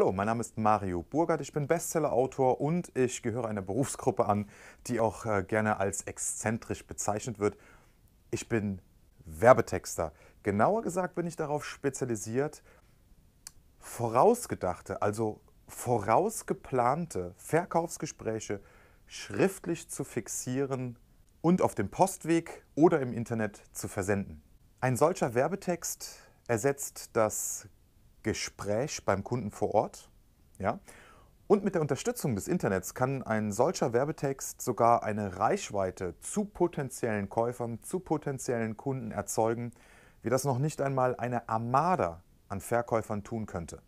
Hallo, mein Name ist Mario Burgert, ich bin Bestsellerautor und ich gehöre einer Berufsgruppe an, die auch äh, gerne als exzentrisch bezeichnet wird. Ich bin Werbetexter. Genauer gesagt bin ich darauf spezialisiert, vorausgedachte, also vorausgeplante Verkaufsgespräche schriftlich zu fixieren und auf dem Postweg oder im Internet zu versenden. Ein solcher Werbetext ersetzt das Gespräch beim Kunden vor Ort. Ja? Und mit der Unterstützung des Internets kann ein solcher Werbetext sogar eine Reichweite zu potenziellen Käufern, zu potenziellen Kunden erzeugen, wie das noch nicht einmal eine Armada an Verkäufern tun könnte.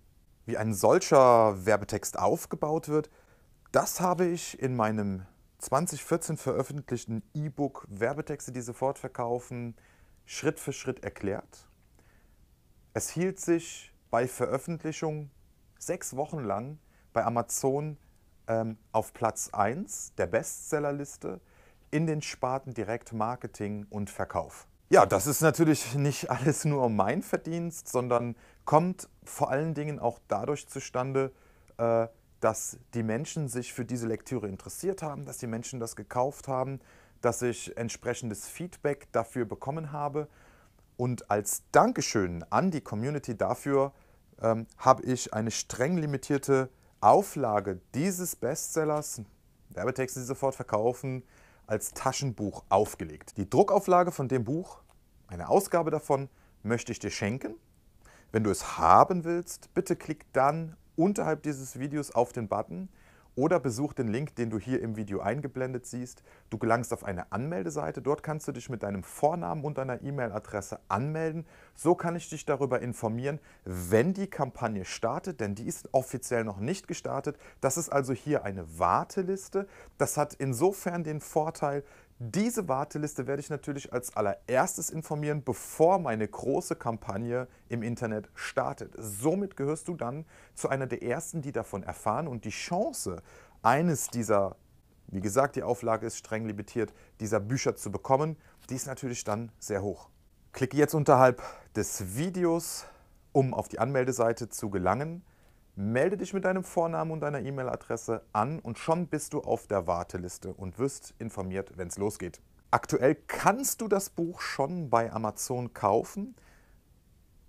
Wie ein solcher Werbetext aufgebaut wird, das habe ich in meinem 2014 veröffentlichten E-Book Werbetexte, die sofort verkaufen, Schritt für Schritt erklärt. Es hielt sich bei Veröffentlichung sechs Wochen lang bei Amazon ähm, auf Platz 1 der Bestsellerliste in den Sparten Direkt Marketing und Verkauf. Ja, das ist natürlich nicht alles nur mein Verdienst, sondern kommt vor allen Dingen auch dadurch zustande, äh, dass die Menschen sich für diese Lektüre interessiert haben, dass die Menschen das gekauft haben, dass ich entsprechendes Feedback dafür bekommen habe und als Dankeschön an die Community dafür ähm, habe ich eine streng limitierte Auflage dieses Bestsellers, Werbetexte, die sofort verkaufen, als Taschenbuch aufgelegt. Die Druckauflage von dem Buch, eine Ausgabe davon, möchte ich dir schenken. Wenn du es haben willst, bitte klick dann unterhalb dieses Videos auf den Button oder besuch den Link, den du hier im Video eingeblendet siehst. Du gelangst auf eine Anmeldeseite. Dort kannst du dich mit deinem Vornamen und deiner E-Mail-Adresse anmelden. So kann ich dich darüber informieren, wenn die Kampagne startet, denn die ist offiziell noch nicht gestartet. Das ist also hier eine Warteliste. Das hat insofern den Vorteil, diese Warteliste werde ich natürlich als allererstes informieren, bevor meine große Kampagne im Internet startet. Somit gehörst du dann zu einer der ersten, die davon erfahren und die Chance, eines dieser, wie gesagt, die Auflage ist streng limitiert, dieser Bücher zu bekommen, die ist natürlich dann sehr hoch. Klicke jetzt unterhalb des Videos, um auf die Anmeldeseite zu gelangen. Melde dich mit deinem Vornamen und deiner E-Mail-Adresse an und schon bist du auf der Warteliste und wirst informiert, wenn es losgeht. Aktuell kannst du das Buch schon bei Amazon kaufen.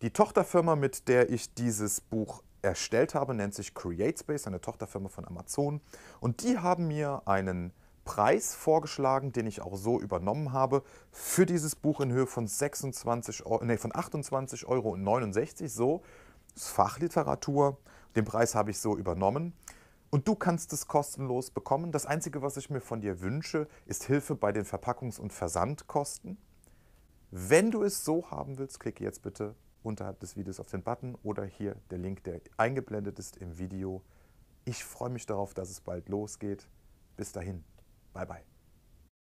Die Tochterfirma, mit der ich dieses Buch erstellt habe, nennt sich CreateSpace, eine Tochterfirma von Amazon. Und die haben mir einen Preis vorgeschlagen, den ich auch so übernommen habe, für dieses Buch in Höhe von, nee, von 28,69 Euro. So das ist Fachliteratur. Den Preis habe ich so übernommen. Und du kannst es kostenlos bekommen. Das Einzige, was ich mir von dir wünsche, ist Hilfe bei den Verpackungs- und Versandkosten. Wenn du es so haben willst, klicke jetzt bitte unterhalb des Videos auf den Button oder hier der Link, der eingeblendet ist im Video. Ich freue mich darauf, dass es bald losgeht. Bis dahin, bye bye.